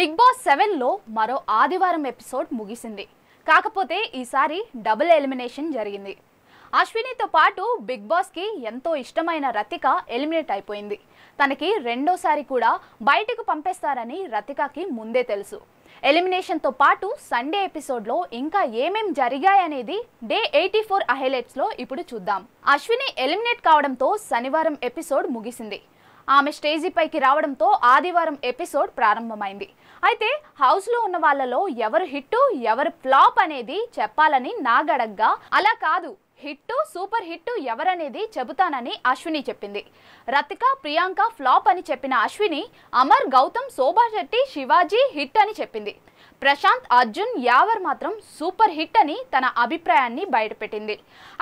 big boss సెవెన్లో మరో ఆదివారం ఎపిసోడ్ ముగిసింది కాకపోతే ఈసారి డబుల్ ఎలిమినేషన్ జరిగింది అశ్వినితో పాటు బిగ్ బాస్కి ఎంతో ఇష్టమైన రతిక ఎలిమినేట్ అయిపోయింది తనకి రెండోసారి కూడా బయటకు పంపేస్తారని రతికకి ముందే తెలుసు ఎలిమినేషన్తో పాటు సండే ఎపిసోడ్లో ఇంకా ఏమేం జరిగాయనేది డే ఎయిటీ ఫోర్ హైలైట్స్లో ఇప్పుడు చూద్దాం అశ్విని ఎలిమినేట్ కావడంతో శనివారం ఎపిసోడ్ ముగిసింది ఆమె స్టేజీపైకి రావడంతో ఆదివారం ఎపిసోడ్ ప్రారంభమైంది అయితే హౌస్లో ఉన్న వాళ్ళలో ఎవరు హిట్టు ఎవరు ఫ్లాప్ అనేది చెప్పాలని నాగడగ్గా అలా కాదు హిట్టు సూపర్ హిట్టు ఎవరనేది చెబుతానని అశ్విని చెప్పింది రతిక ప్రియాంక ఫ్లాప్ అని చెప్పిన అశ్విని అమర్ గౌతమ్ శోభా శివాజీ హిట్ అని చెప్పింది ప్రశాంత్ అర్జున్ యావర్ మాత్రం సూపర్ హిట్ అని తన అభిప్రాయాన్ని బయటపెట్టింది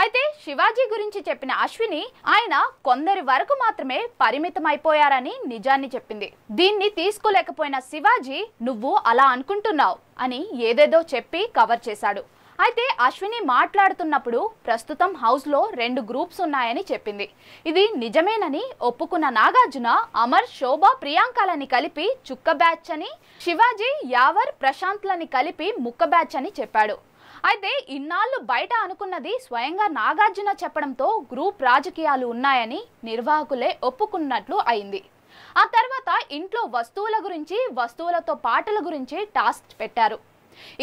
అయితే శివాజీ గురించి చెప్పిన అశ్విని ఆయన కొందరి వరకు మాత్రమే పరిమితమైపోయారని నిజాన్ని చెప్పింది దీన్ని తీసుకోలేకపోయిన శివాజీ నువ్వు అలా అనుకుంటున్నావు అని ఏదేదో చెప్పి కవర్ చేశాడు అయితే అశ్విని మాట్లాడుతున్నప్పుడు ప్రస్తుతం హౌస్లో రెండు గ్రూప్స్ ఉన్నాయని చెప్పింది ఇది నిజమేనని ఒప్పుకున్న నాగార్జున అమర్ శోభ ప్రియాంకలని కలిపి చుక్క బ్యాచ్ అని శివాజీ యావర్ ప్రశాంత్లని కలిపి ముక్క బ్యాచ్ అని చెప్పాడు అయితే ఇన్నాళ్ళు బయట అనుకున్నది స్వయంగా నాగార్జున చెప్పడంతో గ్రూప్ రాజకీయాలు ఉన్నాయని నిర్వాహకులే ఒప్పుకున్నట్లు అయింది ఆ తర్వాత ఇంట్లో వస్తువుల గురించి వస్తువులతో పాటల గురించి టాస్క్ పెట్టారు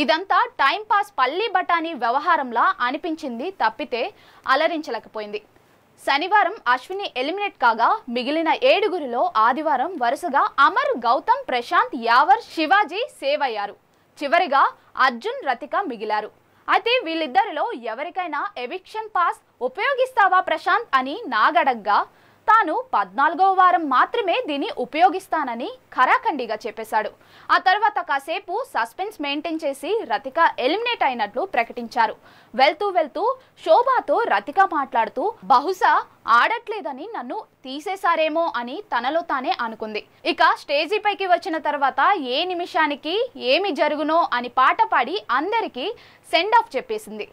ఇదంతా టైంపాస్ పల్లి బఠానీ వ్యవహారంలా అనిపించింది తప్పితే అలరించలేకపోయింది శనివారం అశ్విని ఎలిమినేట్ కాగా మిగిలిన ఏడుగురిలో ఆదివారం వరుసగా అమర్ గౌతమ్ ప్రశాంత్ యావర్ శివాజీ సేవ్ అయ్యారు చివరిగా అర్జున్ రతిక మిగిలారు అయితే వీళ్ళిద్దరిలో ఎవరికైనా ఎవిక్షన్ పాస్ ఉపయోగిస్తావా ప్రశాంత్ అని నాగడగ్గా తాను పద్నాలుగవ వారం మాత్రమే దీన్ని ఉపయోగిస్తానని ఖరాఖండిగా చెప్పేశాడు ఆ తర్వాత కాసేపు సస్పెన్స్ మెయింటైన్ చేసి రతిక ఎలిమినేట్ అయినట్లు ప్రకటించారు వెళ్తూ వెళ్తూ శోభాతో రతిక మాట్లాడుతూ బహుశా ఆడట్లేదని నన్ను తీసేశారేమో అని తనలో తానే అనుకుంది ఇక స్టేజీ పైకి వచ్చిన తర్వాత ఏ నిమిషానికి ఏమి జరుగునో అని పాట పాడి అందరికీ సెండ్ ఆఫ్ చెప్పేసింది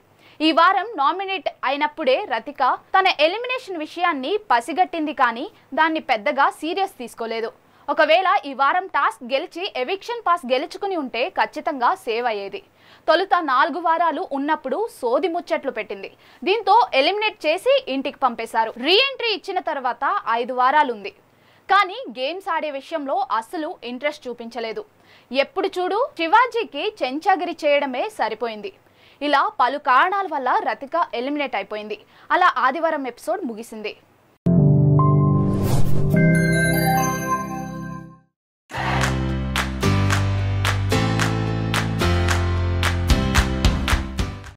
ఈ వారం నామినేట్ అయినప్పుడే రతిక తన ఎలిమినేషన్ విషయాన్ని పసిగట్టింది కానీ దాన్ని పెద్దగా సీరియస్ తీసుకోలేదు ఒకవేళ ఈ వారం టాస్క్ గెలిచి ఎవిక్షన్ పాస్ గెలుచుకుని ఉంటే ఖచ్చితంగా సేవ్ అయ్యేది తొలుత నాలుగు వారాలు ఉన్నప్పుడు సోది ముచ్చట్లు పెట్టింది దీంతో ఎలిమినేట్ చేసి ఇంటికి పంపేశారు రీఎంట్రీ ఇచ్చిన తర్వాత ఐదు వారాలుంది కానీ గేమ్స్ ఆడే విషయంలో అసలు ఇంట్రెస్ట్ చూపించలేదు ఎప్పుడు చూడు శివాజీకి చెంచాగిరి చేయడమే సరిపోయింది ఇలా పలు కారణాల వల్ల రతిక ఎలిమినేట్ అయిపోయింది అలా ఆదివారం ఎపిసోడ్ ముగిసింది